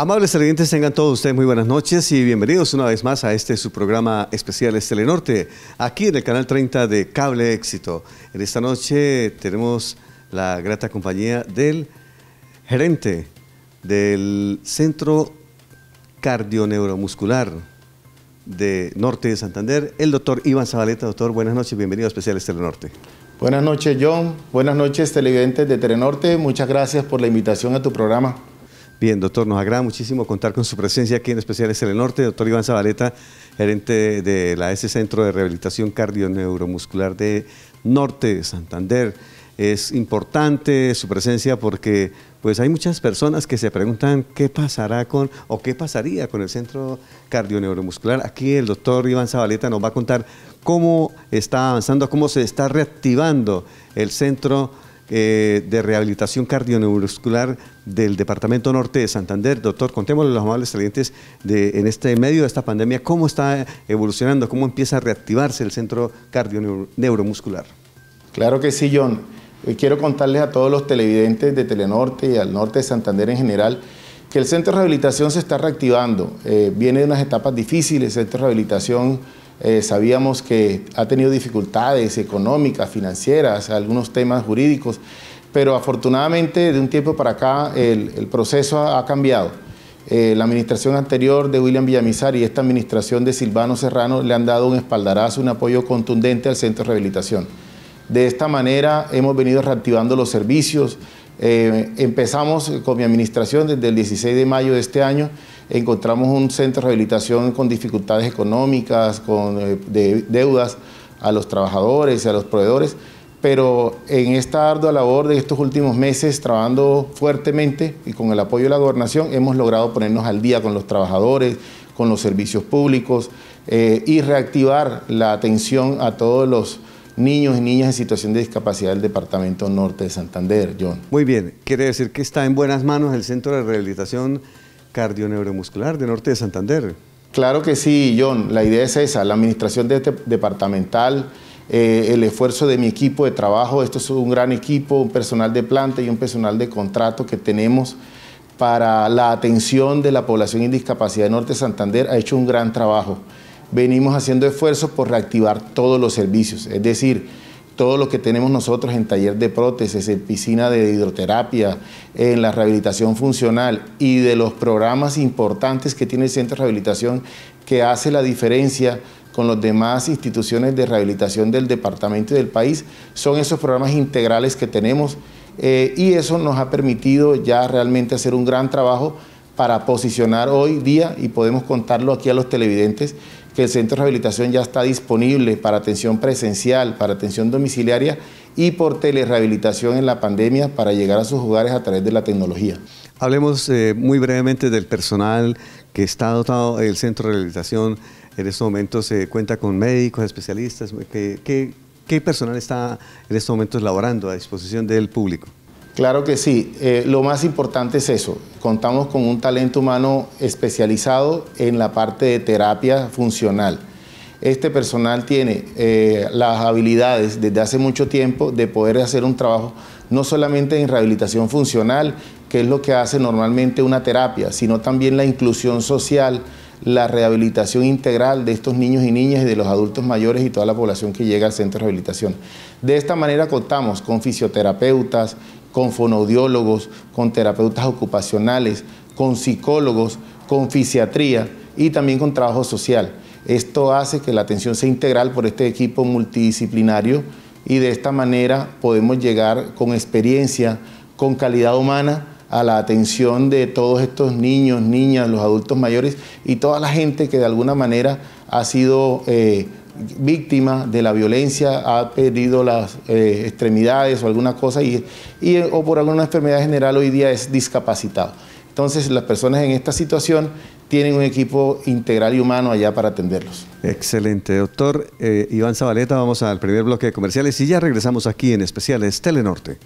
Amables televidentes, tengan todos ustedes muy buenas noches y bienvenidos una vez más a este su programa especial Estelenorte, aquí en el canal 30 de Cable Éxito. En esta noche tenemos la grata compañía del gerente del Centro Cardioneuromuscular de Norte de Santander, el doctor Iván Zabaleta. Doctor, buenas noches, bienvenido a Especial Telenorte. Buenas noches, John. Buenas noches, televidentes de Telenorte. Muchas gracias por la invitación a tu programa. Bien, doctor, nos agrada muchísimo contar con su presencia aquí en especial en el Norte. Doctor Iván Zabaleta, gerente de la S Centro de Rehabilitación Cardioneuromuscular de Norte, de Santander. Es importante su presencia porque pues hay muchas personas que se preguntan qué pasará con o qué pasaría con el Centro cardioneuromuscular. Aquí el doctor Iván Zabaleta nos va a contar cómo está avanzando, cómo se está reactivando el Centro eh, de Rehabilitación cardio-neuromuscular del Departamento Norte de Santander. Doctor, contémosle a los amables salientes de, en este medio de esta pandemia cómo está evolucionando, cómo empieza a reactivarse el Centro Cardioneuromuscular. Claro que sí, John. Eh, quiero contarles a todos los televidentes de Telenorte y al norte de Santander en general que el centro de rehabilitación se está reactivando. Eh, viene de unas etapas difíciles, el centro de rehabilitación eh, sabíamos que ha tenido dificultades económicas, financieras, algunos temas jurídicos, pero afortunadamente de un tiempo para acá el, proceso ha, cambiado. Eh, la administración anterior de William Villamizar y esta administración de Silvano Serrano le han dado un espaldarazo, un apoyo contundente al centro de rehabilitación. De esta manera hemos venido reactivando los servicios. Eh, empezamos con mi administración desde el 16 de mayo de este año encontramos un centro de rehabilitación con dificultades económicas, con eh, deudas a los trabajadores y a los proveedores, pero en esta ardua labor de estos últimos meses, trabajando fuertemente y con el apoyo de la gobernación, hemos logrado ponernos al día con los trabajadores, con los servicios públicos eh, y reactivar la atención a todos los niños y niñas en situación de discapacidad del Departamento Norte de Santander, John. Muy bien, quiere decir que está en buenas manos el Centro de Rehabilitación Cardioneuromuscular de Norte de Santander. Claro que sí, John. La idea es esa, la administración de este departamental, eh, el esfuerzo de mi equipo de trabajo. Esto es un gran equipo, un personal de planta y un personal de contrato que tenemos para la atención de la población en discapacidad de Norte de Santander ha hecho un gran trabajo. Venimos haciendo esfuerzos por reactivar todos los servicios, es decir, todo lo que tenemos nosotros en taller de prótesis, en piscina de hidroterapia, en la rehabilitación funcional y de los programas importantes que tiene el centro de rehabilitación que hace la diferencia con las demás instituciones de rehabilitación del departamento y del país, son esos programas integrales que tenemos eh, y eso nos ha permitido ya realmente hacer un gran trabajo para posicionar hoy día, y podemos contarlo aquí a los televidentes, que el centro de rehabilitación ya está disponible para atención presencial, para atención domiciliaria y por telerehabilitación en la pandemia para llegar a sus hogares a través de la tecnología. Hablemos eh, muy brevemente del personal que está dotado el centro de rehabilitación. En estos momentos se cuenta con médicos, especialistas. ¿Qué, qué personal está en estos momentos laborando a disposición del público? Claro que sí. Eh, lo más importante es eso. Contamos con un talento humano especializado en la parte de terapia funcional. Este personal tiene eh, las habilidades desde hace mucho tiempo de poder hacer un trabajo no solamente en rehabilitación funcional, que es lo que hace normalmente una terapia, sino también la inclusión social, la rehabilitación integral de estos niños y niñas y de los adultos mayores y toda la población que llega al centro de rehabilitación. De esta manera contamos con fisioterapeutas, con fonoaudiólogos, con terapeutas ocupacionales, con psicólogos, con fisiatría y también con trabajo social. Esto hace que la atención sea integral por este equipo multidisciplinario y de esta manera podemos llegar con experiencia, con calidad humana a la atención de todos estos niños, niñas, los adultos mayores y toda la gente que de alguna manera ha sido eh, víctima de la violencia ha perdido las eh, extremidades o alguna cosa y, eh, o por alguna enfermedad general hoy día es discapacitado. Entonces las personas en esta situación tienen un equipo integral y humano allá para atenderlos. Excelente, doctor eh, Iván Zabaleta, vamos al primer bloque de comerciales y ya regresamos aquí en especiales Telenorte.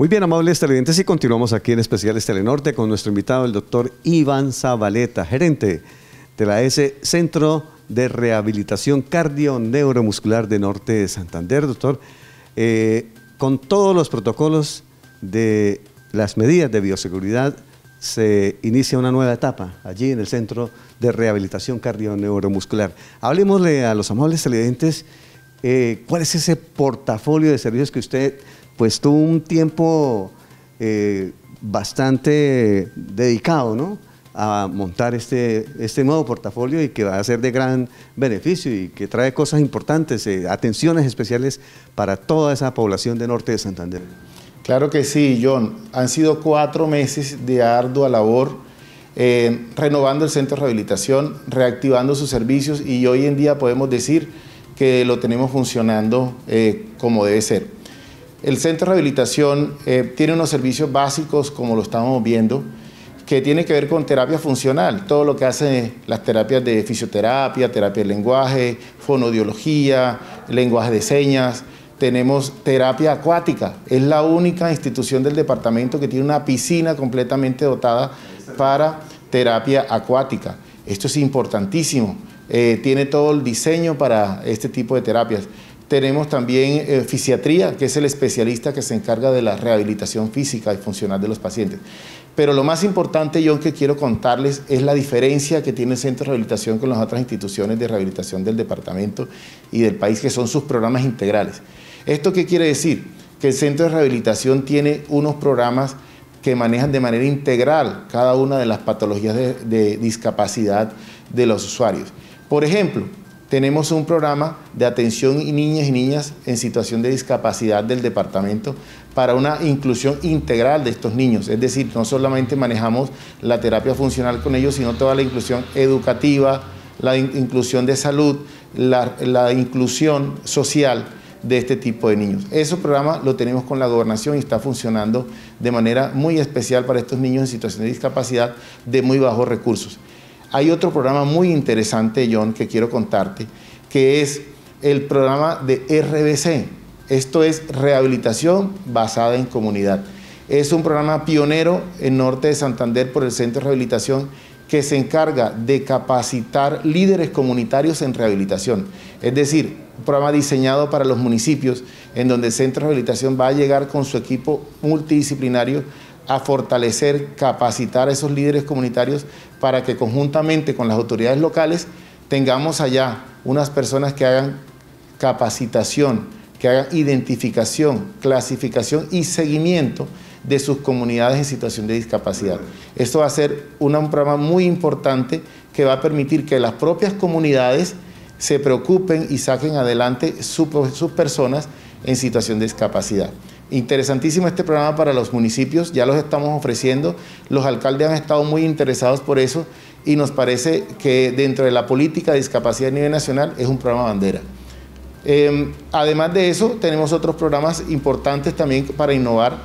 Muy bien, amables televidentes, y continuamos aquí en Especiales este Telenorte con nuestro invitado, el doctor Iván Zabaleta, gerente de la S Centro de Rehabilitación Cardio-Neuromuscular de Norte de Santander, doctor, eh, con todos los protocolos de las medidas de bioseguridad se inicia una nueva etapa allí en el Centro de Rehabilitación Cardio-Neuromuscular. Hablemosle a los amables televidentes eh, cuál es ese portafolio de servicios que usted pues tuvo un tiempo eh, bastante dedicado, a montar este, este, nuevo portafolio y que va a ser de gran beneficio y que trae cosas importantes, eh, atenciones especiales para toda esa población de norte de Santander. Claro que sí, John. Han sido cuatro meses de ardua labor, eh, renovando el centro de rehabilitación, reactivando sus servicios y hoy en día podemos decir que lo tenemos funcionando como debe ser. El centro de rehabilitación eh, tiene unos servicios básicos, como lo estamos viendo, que tiene que ver con terapia funcional, todo lo que hacen las terapias de fisioterapia, terapia de lenguaje, fonodiología, lenguaje de señas. Tenemos terapia acuática, es la única institución del departamento que tiene una piscina completamente dotada para terapia acuática. Esto es importantísimo, eh, tiene todo el diseño para este tipo de terapias. Tenemos también eh, fisiatría, que es el especialista que se encarga de la rehabilitación física y funcional de los pacientes. Pero lo más importante, yo que quiero contarles es la diferencia que tiene el Centro de Rehabilitación con las otras instituciones de rehabilitación del departamento y del país, que son sus programas integrales. ¿Esto qué quiere decir? Que el Centro de Rehabilitación tiene unos programas que manejan de manera integral cada una de las patologías de discapacidad de los usuarios. Por ejemplo, tenemos un programa de atención y niñas y niñas en situación de discapacidad del departamento para una inclusión integral de estos niños. Es decir, no solamente manejamos la terapia funcional con ellos, sino toda la inclusión educativa, la inclusión de salud, la, la inclusión social de este tipo de niños. Ese programa lo tenemos con la gobernación y está funcionando de manera muy especial para estos niños en situación de discapacidad de muy bajos recursos. Hay otro programa muy interesante, John, que quiero contarte, que es el programa de RBC. Esto es Rehabilitación Basada en Comunidad. Es un programa pionero en Norte de Santander por el Centro de Rehabilitación que se encarga de capacitar líderes comunitarios en rehabilitación. Es decir, un programa diseñado para los municipios en donde el Centro de Rehabilitación va a llegar con su equipo multidisciplinario a fortalecer, capacitar a esos líderes comunitarios para que conjuntamente con las autoridades locales tengamos allá unas personas que hagan capacitación, que hagan identificación, clasificación y seguimiento de sus comunidades en situación de discapacidad. Esto va a ser un programa muy importante que va a permitir que las propias comunidades se preocupen y saquen adelante sus personas en situación de discapacidad. Interesantísimo este programa para los municipios, ya los estamos ofreciendo, los alcaldes han estado muy interesados por eso y nos parece que dentro de la política de discapacidad a nivel nacional es un programa bandera. Em, además de eso, tenemos otros programas importantes también para innovar,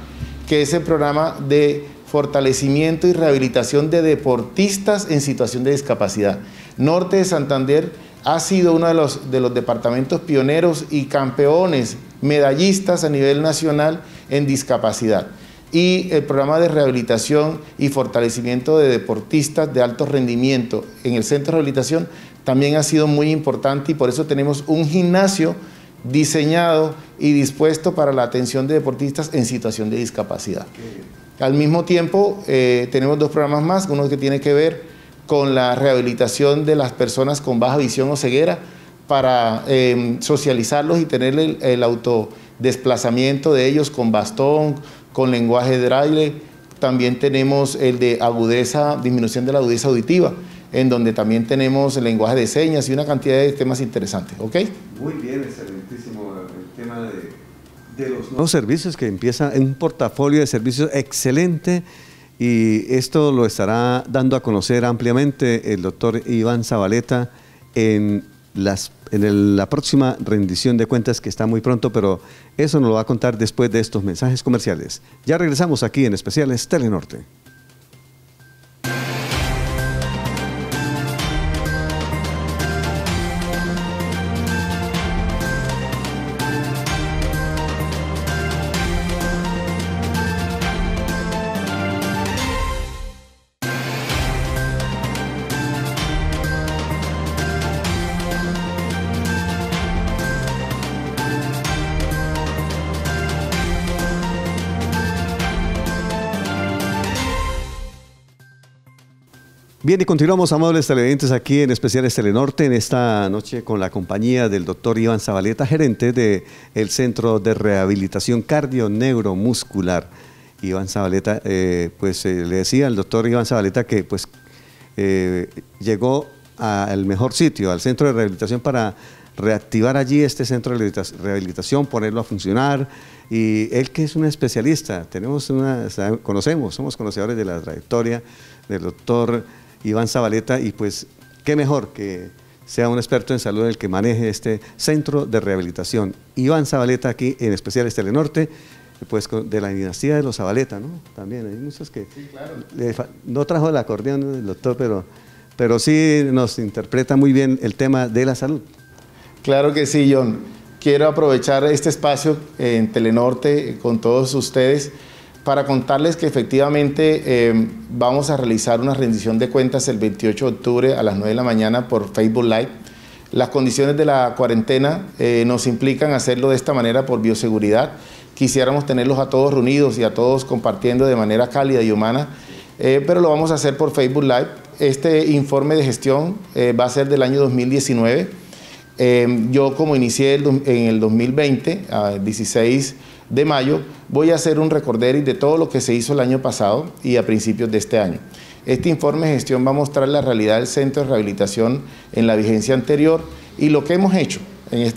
que es el programa de fortalecimiento y rehabilitación de deportistas en situación de discapacidad. Norte de Santander ha sido uno de los, de los departamentos pioneros y campeones medallistas a nivel nacional en discapacidad. Y el programa de rehabilitación y fortalecimiento de deportistas de alto rendimiento en el centro de rehabilitación también ha sido muy importante y por eso tenemos un gimnasio diseñado y dispuesto para la atención de deportistas en situación de discapacidad. Al mismo tiempo, eh, tenemos dos programas más, uno que tiene que ver con la rehabilitación de las personas con baja visión o ceguera para eh, socializarlos y tener el, auto autodesplazamiento de ellos con bastón, con lenguaje de braille. También tenemos el de agudeza, disminución de la agudeza auditiva, en donde también tenemos el lenguaje de señas y una cantidad de temas interesantes. ¿Ok? Muy bien, excelentísimo el tema de, de los nuevos servicios que empiezan en un portafolio de servicios excelente y esto lo estará dando a conocer ampliamente el doctor Iván Zabaleta en, la próxima rendición de cuentas que está muy pronto, pero eso nos lo va a contar después de estos mensajes comerciales. Ya regresamos aquí en Especiales Telenorte. Bien, y continuamos, amables televidentes, aquí en Especiales Telenorte, en esta noche con la compañía del doctor Iván Zabaleta, gerente del Centro de Rehabilitación Cardio-Neuromuscular. Iván Zabaleta, eh, pues eh, le decía al doctor Iván Zabaleta que pues eh, llegó al mejor sitio, al Centro de Rehabilitación para reactivar allí este centro de rehabilitación, ponerlo a funcionar. Y él que es un especialista, tenemos una, conocemos, somos conocedores de la trayectoria del doctor Iván Zabaleta y pues qué mejor que sea un experto en salud el que maneje este centro de rehabilitación. Iván Zabaleta aquí en especial es este Telenorte, pues de la dinastía de los Zabaleta, ¿no? También hay muchos que... no trajo el acordeón el doctor, pero, pero sí nos interpreta muy bien el tema de la salud. Claro que sí, John. Quiero aprovechar este espacio en Telenorte con todos ustedes para contarles que efectivamente eh, vamos a realizar una rendición de cuentas el 28 de octubre a las 9 de la mañana por Facebook Live. Las condiciones de la cuarentena eh, nos implican hacerlo de esta manera por bioseguridad. Quisiéramos tenerlos a todos reunidos y a todos compartiendo de manera cálida y humana, eh, pero lo vamos a hacer por Facebook Live. Este informe de gestión va a ser del año 2019. yo como inicié en el 2020, a 16 de mayo, voy a hacer un recorder de todo lo que se hizo el año pasado y a principios de este año. Este informe de gestión va a mostrar la realidad del centro de rehabilitación en la vigencia anterior y lo que hemos hecho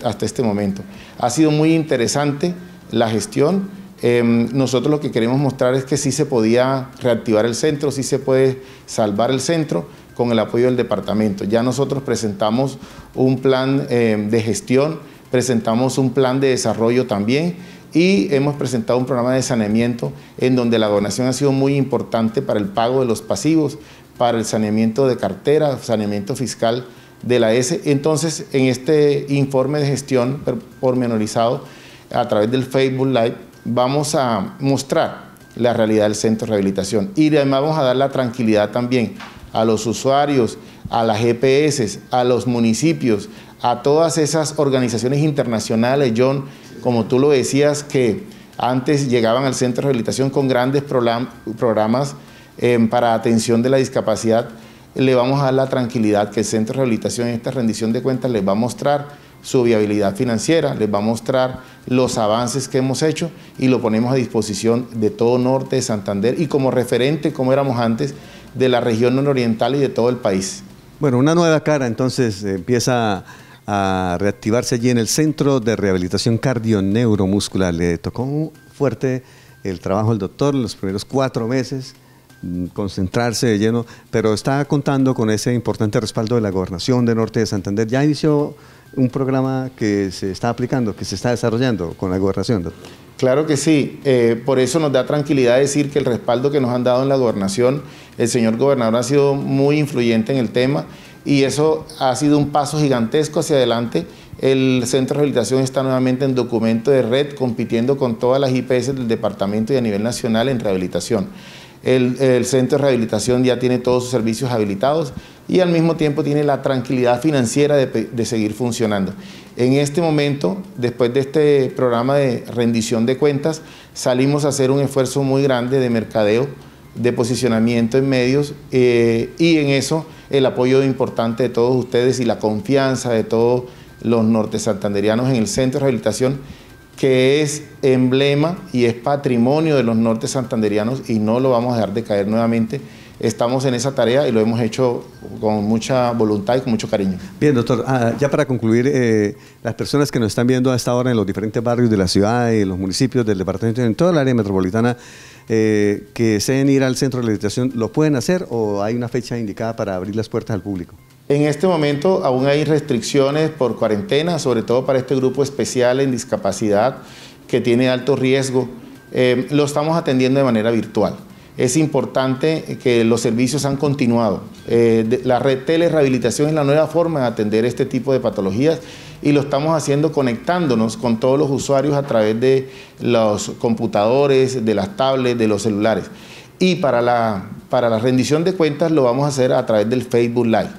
hasta este momento. Ha sido muy interesante la gestión. Em, nosotros lo que queremos mostrar es que sí se podía reactivar el centro, sí se puede salvar el centro con el apoyo del departamento. Ya nosotros presentamos un plan em, de gestión, presentamos un plan de desarrollo también y hemos presentado un programa de saneamiento en donde la donación ha sido muy importante para el pago de los pasivos, para el saneamiento de cartera, saneamiento fiscal de la S. Entonces, en este informe de gestión pormenorizado a través del Facebook Live, vamos a mostrar la realidad del centro de rehabilitación y además vamos a dar la tranquilidad también a los usuarios, a las GPS, e a los municipios, a todas esas organizaciones internacionales, John, como tú lo decías, que antes llegaban al centro de rehabilitación con grandes programas em, para atención de la discapacidad, le vamos a dar la tranquilidad que el centro de rehabilitación en esta rendición de cuentas les va a mostrar su viabilidad financiera, les va a mostrar los avances que hemos hecho y lo ponemos a disposición de todo Norte de Santander y como referente, como éramos antes, de la región nororiental y de todo el país. Bueno, una nueva cara entonces empieza a reactivarse allí en el Centro de Rehabilitación Cardio-Neuromuscular. Le tocó fuerte el trabajo al doctor los primeros cuatro meses, mm, concentrarse de lleno, pero está contando con ese importante respaldo de la Gobernación de Norte de Santander. Ya inició un programa que se está aplicando, que se está desarrollando con la Gobernación, Claro que sí, eh, por eso nos da tranquilidad decir que el respaldo que nos han dado en la gobernación, el señor gobernador ha sido muy influyente en el tema y eso ha sido un paso gigantesco hacia adelante. El centro de rehabilitación está nuevamente en documento de red, compitiendo con todas las IPS del departamento y a nivel nacional en rehabilitación. El, centro de rehabilitación ya tiene todos sus servicios habilitados y al mismo tiempo tiene la tranquilidad financiera de seguir funcionando. En este momento, después de este programa de rendición de cuentas, salimos a hacer un esfuerzo muy grande de mercadeo de posicionamiento en medios eh, y en eso el apoyo importante de todos ustedes y la confianza de todos los norte santanderianos en el centro de rehabilitación que es emblema y es patrimonio de los norte santanderianos y no lo vamos a dejar de caer nuevamente estamos en esa tarea y lo hemos hecho con mucha voluntad y con mucho cariño. Bien, doctor, ah, ya para concluir, eh, las personas que nos están viendo a esta hora en los diferentes barrios de la ciudad y los municipios del departamento, en toda el área metropolitana, eh, que deseen ir al centro de la rehabilitación, ¿lo pueden hacer o hay una fecha indicada para abrir las puertas al público? En este momento aún hay restricciones por cuarentena, sobre todo para este grupo especial en discapacidad que tiene alto riesgo. Eh, lo estamos atendiendo de manera virtual es importante que los servicios han continuado. Eh, la red telerehabilitación es la nueva forma de atender este tipo de patologías y lo estamos haciendo conectándonos con todos los usuarios a través de los computadores, de las tablets, de los celulares. Y para la, para la rendición de cuentas lo vamos a hacer a través del Facebook Live.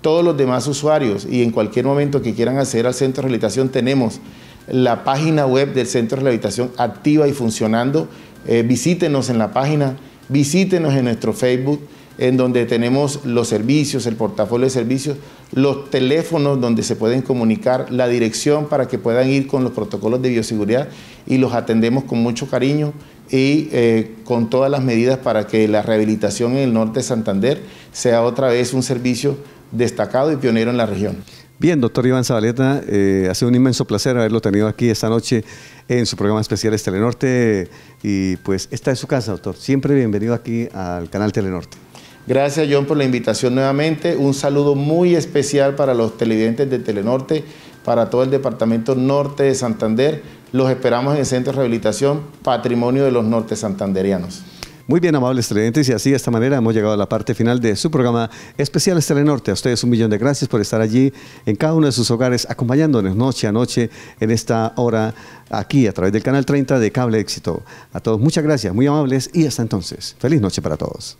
Todos los demás usuarios y en cualquier momento que quieran acceder al centro de rehabilitación tenemos la página web del centro de rehabilitación activa y funcionando. Eh, visítenos en la página visítenos en nuestro Facebook, en donde tenemos los servicios, el portafolio de servicios, los teléfonos donde se pueden comunicar, la dirección para que puedan ir con los protocolos de bioseguridad y los atendemos con mucho cariño y eh, con todas las medidas para que la rehabilitación en el norte de Santander sea otra vez un servicio destacado y pionero en la región. Bien, doctor Iván Zabaleta, eh, ha sido un inmenso placer haberlo tenido aquí esta noche en su programa especial es Telenorte. Y pues esta es su casa, doctor. Siempre bienvenido aquí al canal Telenorte. Gracias, John, por la invitación nuevamente. Un saludo muy especial para los televidentes de Telenorte, para todo el departamento norte de Santander. Los esperamos en el Centro de Rehabilitación Patrimonio de los Norte Santanderianos. Muy bien, amables televidentes, y así de esta manera hemos llegado a la parte final de su programa especial Norte. A ustedes un millón de gracias por estar allí en cada uno de sus hogares, acompañándonos noche a noche en esta hora aquí a través del canal 30 de Cable Éxito. A todos muchas gracias, muy amables y hasta entonces. Feliz noche para todos.